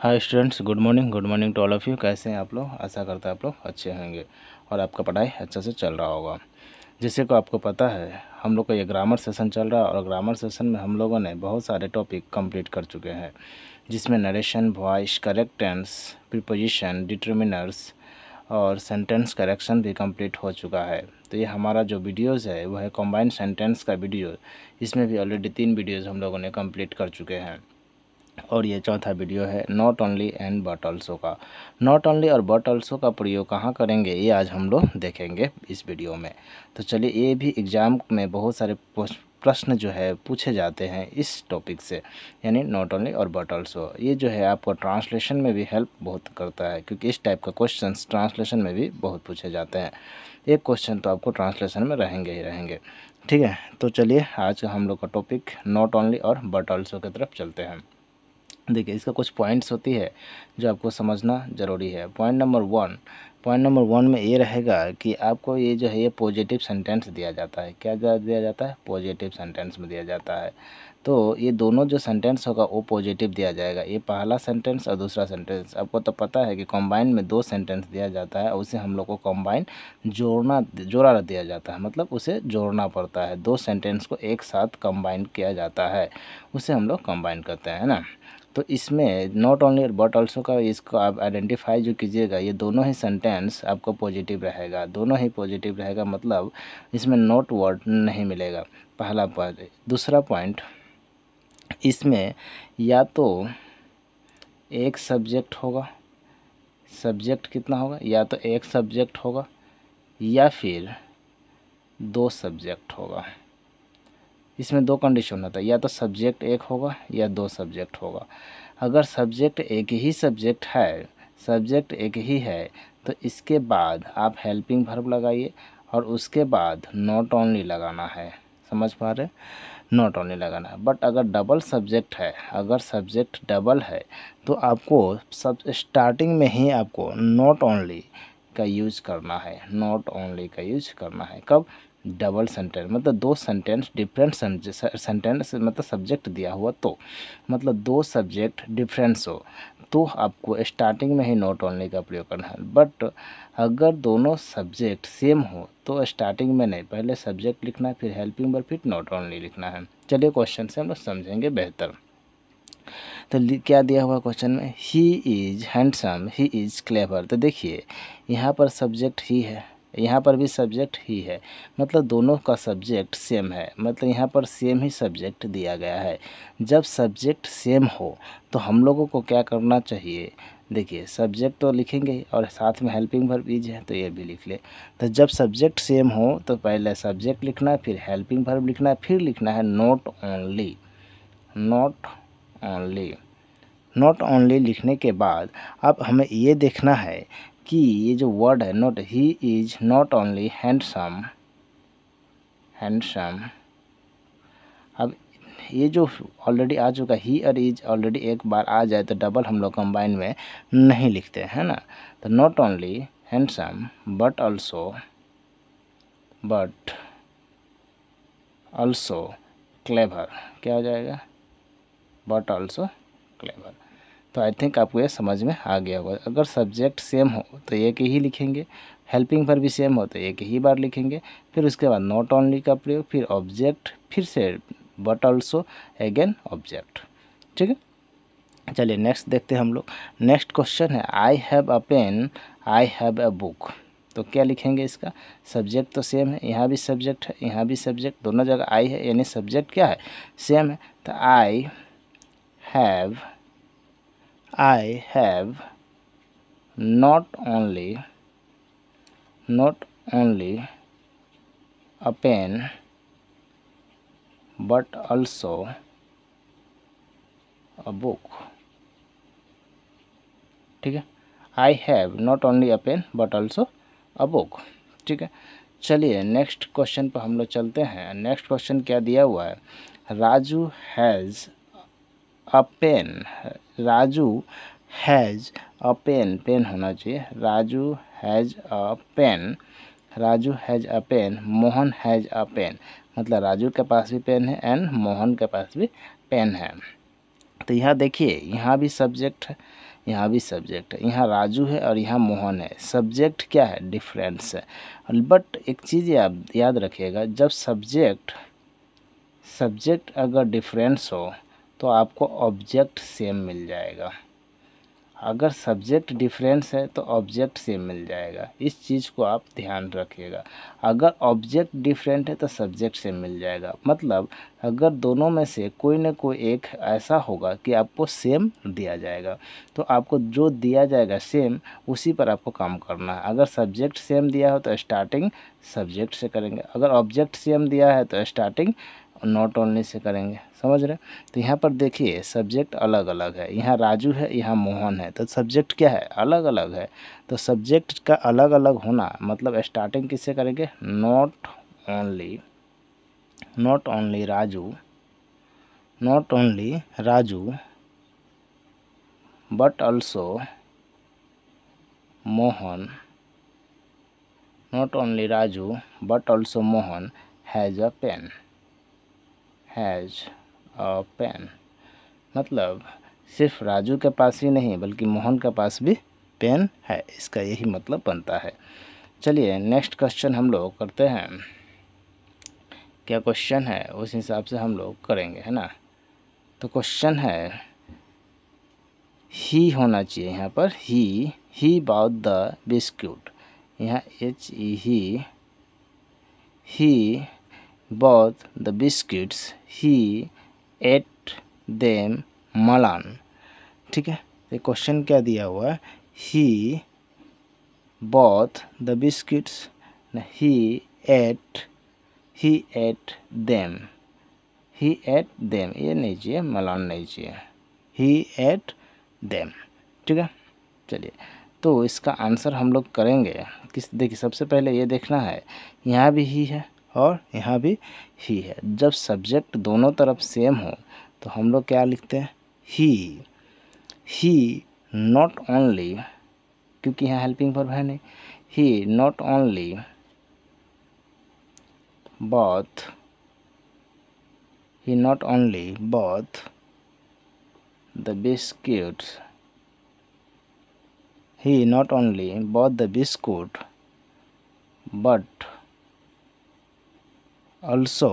hi students good morning good morning to all of you कैसे हैं आप लोग आशा करते हैं आप लोग अच्छे होंगे और आपका पढ़ाई अच्छा से चल रहा होगा जिससे को आपको पता है हम लोग का ये ग्रामर सेशन चल रहा है और ग्रामर सेशन में हम लोगों ने बहुत सारे टॉपिक कंप्लीट कर चुके हैं जिसमें नरेशन वॉइस करेक्टेंस प्रिपोजिशन डिटर्मिनर्स और सेंटेंस करेक्शन भी कम्प्लीट हो चुका है तो ये हमारा जो वीडियोज़ है वह है कॉम्बाइंड सेंटेंस का वीडियो इसमें भी ऑलरेडी तीन वीडियोज़ हम लोगों ने कम्प्लीट कर चुके हैं और ये चौथा वीडियो है not only and but also का नॉट ओनली और बट ऑल्सो का प्रयोग कहाँ करेंगे ये आज हम लोग देखेंगे इस वीडियो में तो चलिए ये भी एग्ज़ाम में बहुत सारे प्रश्न जो है पूछे जाते हैं इस टॉपिक से यानी नॉट ओनली और बट ऑल्सो ये जो है आपको ट्रांसलेशन में भी हेल्प बहुत करता है क्योंकि इस टाइप का क्वेश्चन ट्रांसलेशन में भी बहुत पूछे जाते हैं एक क्वेश्चन तो आपको ट्रांसलेशन में रहेंगे ही रहेंगे ठीक है तो चलिए आज हम लोग का टॉपिक नॉट ओनली और बट ऑल्सो की तरफ चलते हैं देखिए इसका कुछ पॉइंट्स होती है जो आपको समझना ज़रूरी है point number one point number one में ये रहेगा कि आपको ये जो है ये पॉजिटिव सेंटेंस दिया जाता है क्या दिया जाता है पॉजिटिव सेंटेंस में दिया जाता है तो ये दोनों जो सेंटेंस होगा वो पॉजिटिव दिया जाएगा ये पहला सेंटेंस और दूसरा सेंटेंस आपको तो पता है कि कॉम्बाइन में दो सेंटेंस दिया जाता है उसे हम लोग को कॉम्बाइन जोड़ना जोड़ा दिया जाता है मतलब उसे जोड़ना पड़ता है दो सेंटेंस को एक साथ कम्बाइन किया जाता है उसे हम लोग कम्बाइन करते हैं ना तो इसमें नॉट ओनली बट ऑल्सो का इसको आप आइडेंटिफाई जो कीजिएगा ये दोनों ही सेंटेंस आपको पॉजिटिव रहेगा दोनों ही पॉजिटिव रहेगा मतलब इसमें नॉट वर्ड नहीं मिलेगा पहला पॉइंट दूसरा पॉइंट इसमें या तो एक सब्जेक्ट होगा सब्जेक्ट कितना होगा या तो एक सब्जेक्ट होगा या फिर दो सब्जेक्ट होगा इसमें दो कंडीशन होता है या तो सब्जेक्ट एक होगा या दो सब्जेक्ट होगा अगर सब्जेक्ट एक ही सब्जेक्ट है सब्जेक्ट एक ही है तो इसके बाद आप हेल्पिंग भर्ब लगाइए और उसके बाद नॉट ओनली लगाना है समझ पा रहे नॉट ओनली लगाना है बट अगर डबल सब्जेक्ट है अगर सब्जेक्ट डबल है तो आपको सब स्टार्टिंग में ही आपको नॉट ओनली का यूज़ करना है नॉट ओनली का यूज़ करना है कब डबल सेंटेंस मतलब दो सेंटेंस डिफरेंट सेंटेंस मतलब सब्जेक्ट दिया हुआ तो मतलब दो सब्जेक्ट डिफरेंस हो तो आपको स्टार्टिंग में ही नॉट ओनली का प्रयोग करना है बट अगर दोनों सब्जेक्ट सेम हो तो स्टार्टिंग में नहीं पहले सब्जेक्ट लिखना है फिर हेल्पिंग बर फिर नॉट ओनली लिखना है चलिए क्वेश्चन से हम लोग समझेंगे बेहतर तो क्या दिया हुआ क्वेश्चन में ही is handsome he is clever तो देखिए यहाँ पर सब्जेक्ट ही है यहाँ पर भी सब्जेक्ट ही है मतलब दोनों का सब्जेक्ट सेम है मतलब यहाँ पर सेम ही सब्जेक्ट दिया गया है जब सब्जेक्ट सेम हो तो हम लोगों को क्या करना चाहिए देखिए सब्जेक्ट तो लिखेंगे और साथ में हेल्पिंग भर्ब इज है तो ये भी लिख ले तो जब सब्जेक्ट सेम हो तो पहले सब्जेक्ट लिखना फिर हेल्पिंग भर्ब लिखना फिर लिखना है not only not only not only लिखने के बाद अब हमें ये देखना है कि ये जो वर्ड है not he is not only handsome handsome अब ये जो ऑलरेडी आ चुका ही और इज ऑलरेडी एक बार आ जाए तो डबल हम लोग कंबाइन में नहीं लिखते हैं ना तो not only handsome but also but also clever क्या हो जाएगा बट ऑल्सो क्लेवर तो आई थिंक आपको ये समझ में आ गया होगा अगर सब्जेक्ट सेम हो तो एक ही लिखेंगे हेल्पिंग पर भी सेम हो तो एक ही बार लिखेंगे फिर उसके बाद नॉट ओनली का प्रयोग फिर ऑब्जेक्ट फिर से बट ऑल्सो अगेन ऑब्जेक्ट ठीक है चलिए नेक्स्ट देखते हैं हम लोग नेक्स्ट क्वेश्चन है I have a pen I have a book तो क्या लिखेंगे इसका सब्जेक्ट तो सेम है यहाँ भी सब्जेक्ट है यहाँ भी सब्जेक्ट दोनों जगह आई है यानी सब्जेक्ट क्या है सेम है तो आई have I have not only not only a pen but also a book ठीक है I have not only a pen but also a book ठीक है चलिए नेक्स्ट क्वेश्चन पर हम लोग चलते हैं नेक्स्ट क्वेश्चन क्या दिया हुआ है Raju has a pen Raju has a pen pen होना चाहिए Raju has a pen Raju has a pen Mohan has a pen मतलब राजू के पास भी पेन है एंड मोहन के पास भी पेन है तो यहाँ देखिए यहाँ भी सब्जेक्ट है यहाँ भी सब्जेक्ट है यहाँ राजू है और यहाँ मोहन है सब्जेक्ट क्या है डिफरेंस है बट एक चीज़ आप याद रखिएगा जब सब्जेक्ट सब्जेक्ट अगर डिफरेंस हो तो आपको ऑब्जेक्ट सेम मिल जाएगा अगर सब्जेक्ट डिफरेंस है तो ऑब्जेक्ट सेम मिल जाएगा इस चीज़ को आप ध्यान रखिएगा अगर ऑब्जेक्ट डिफरेंट है तो सब्जेक्ट सेम मिल जाएगा मतलब अगर दोनों में से कोई ना कोई एक ऐसा होगा कि आपको सेम दिया जाएगा तो आपको जो दिया जाएगा सेम उसी पर आपको काम करना है अगर सब्जेक्ट सेम दिया हो तो स्टार्टिंग सब्जेक्ट से करेंगे अगर ऑब्जेक्ट सेम दिया है तो स्टार्टिंग और नॉट ओनली से करेंगे समझ रहे तो यहाँ पर देखिए सब्जेक्ट अलग अलग है यहाँ राजू है यहाँ मोहन है तो सब्जेक्ट क्या है अलग अलग है तो सब्जेक्ट का अलग अलग होना मतलब स्टार्टिंग किससे करेंगे not only not only Raju not only Raju but also Mohan not only Raju but also Mohan has a pen has a pen मतलब सिर्फ राजू के पास ही नहीं बल्कि मोहन के पास भी पेन है इसका यही मतलब बनता है चलिए नेक्स्ट क्वेश्चन हम लोग करते हैं क्या क्वेश्चन है उस हिसाब से हम लोग करेंगे है ना तो क्वेश्चन है ही होना चाहिए यहाँ पर ही ही बाउट द बिस्क्यूट यहाँ H E he he both the biscuits he ate them malan ठीक है ये क्वेश्चन क्या दिया हुआ he he both the biscuits he ate he ate them ate them them ये नहीं चाहिए मलान नहीं चाहिए ही एट देम ठीक है चलिए तो इसका आंसर हम लोग करेंगे किस देखिए सबसे पहले ये देखना है यहाँ भी ही है और यहाँ भी ही है जब सब्जेक्ट दोनों तरफ सेम हो तो हम लोग क्या लिखते हैं ही ही नॉट ओनली क्योंकि यहाँ हेल्पिंग पर है नहीं he not only both he not only both the biscuit he not only both the biscuit but also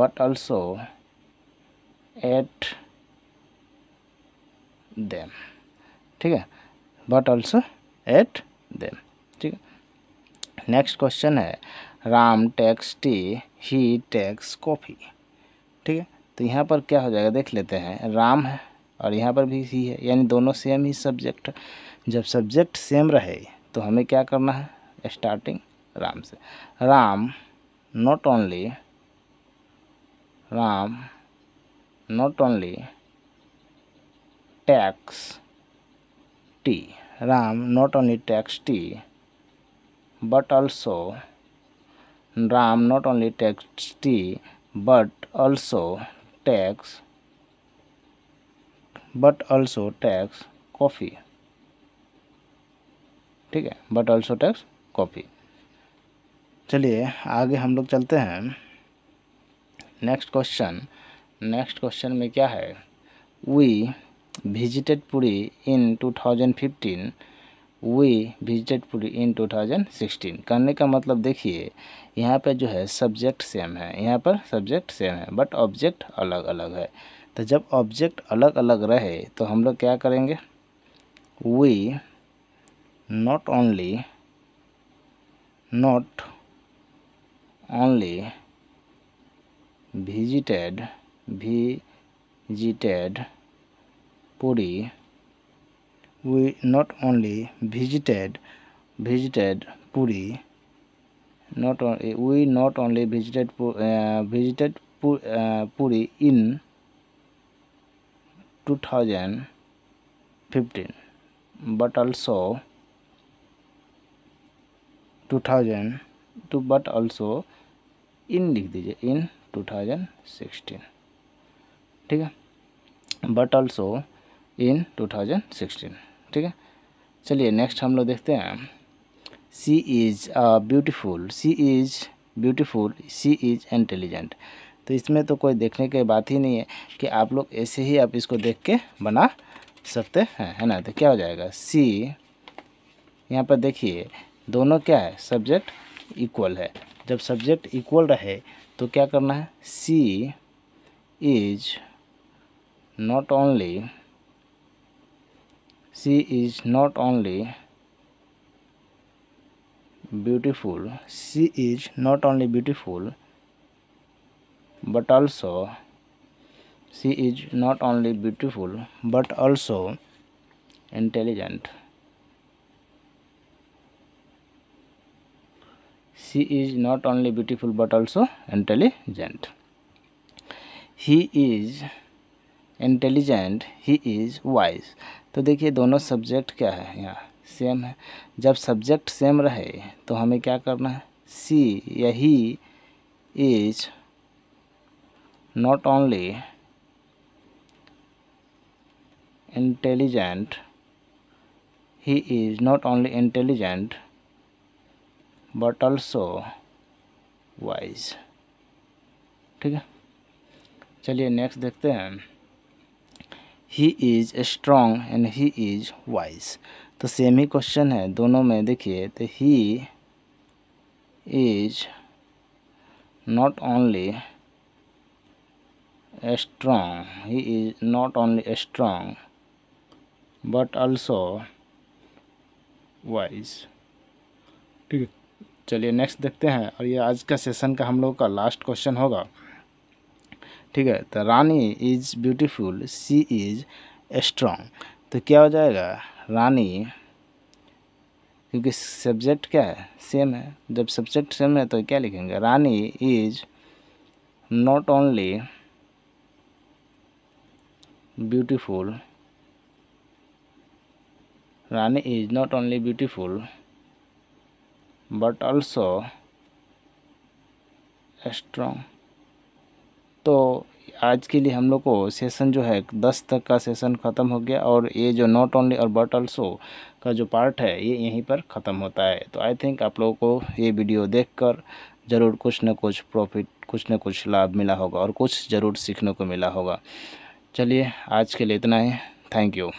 but also at them ठीक है but also at them ठीक है नेक्स्ट क्वेश्चन है Ram takes tea he takes coffee ठीक है तो यहाँ पर क्या हो जाएगा देख लेते हैं राम है और यहाँ पर भी ही है यानी दोनों सेम ही सब्जेक्ट जब सब्जेक्ट सेम रहे तो हमें क्या करना है स्टार्टिंग राम से Ram not only Ram not only takes tea Ram not only takes tea but also Ram not only takes tea but also takes but also takes coffee ठीक है बट ऑल्सो टैक्स कॉफ़ी चलिए आगे हम लोग चलते हैं नेक्स्ट क्वेश्चन नेक्स्ट क्वेश्चन में क्या है we visited Puri in 2015 we visited Puri in 2016 करने का मतलब देखिए यहाँ पे जो है सब्जेक्ट सेम है यहाँ पर सब्जेक्ट सेम है बट ऑब्जेक्ट अलग अलग है तो जब ऑब्जेक्ट अलग अलग रहे तो हम लोग क्या करेंगे we not only not only visited visited Puri we not only visited visited Puri not only we not only visited uh, visited Puri in 2015 but also 2000 to but also in लिख दीजिए इन 2016 ठीक है बट ऑल्सो इन 2016 ठीक है चलिए next हम लोग देखते हैं she is beautiful she is beautiful she is intelligent तो इसमें तो कोई देखने की बात ही नहीं है कि आप लोग ऐसे ही आप इसको देख के बना सकते हैं है ना तो क्या हो जाएगा सी यहाँ पर देखिए दोनों क्या है सब्जेक्ट इक्वल है जब सब्जेक्ट इक्वल रहे तो क्या करना है she is not only she is not only beautiful she is not only beautiful but also she is not only beautiful but also intelligent she is not only beautiful but also intelligent he is intelligent he is wise तो देखिए दोनों subject क्या है यहाँ same है जब subject same रहे तो हमें क्या करना है सी या he is not only intelligent he is not only intelligent but also wise ठीक है चलिए नेक्स्ट देखते हैं तो he is strong and he is wise तो सेम ही क्वेश्चन है दोनों में देखिए तो he is not only strong he is not only strong but also wise ठीक है चलिए नेक्स्ट देखते हैं और ये आज का सेशन का हम लोग का लास्ट क्वेश्चन होगा ठीक है तो Rani is beautiful she is strong तो क्या हो जाएगा रानी क्योंकि सब्जेक्ट क्या है सेम है जब सब्जेक्ट सेम है तो क्या लिखेंगे Rani is not only beautiful Rani is not only beautiful but also strong तो आज के लिए हम लोग को सेशन जो है दस तक का सेशन ख़त्म हो गया और ये जो नॉट ओनली और बट ऑल्सो का जो पार्ट है ये यहीं पर ख़त्म होता है तो आई थिंक आप लोगों को ये वीडियो देखकर ज़रूर कुछ ना कुछ प्रॉफिट कुछ ना कुछ लाभ मिला होगा और कुछ ज़रूर सीखने को मिला होगा चलिए आज के लिए इतना ही थैंक यू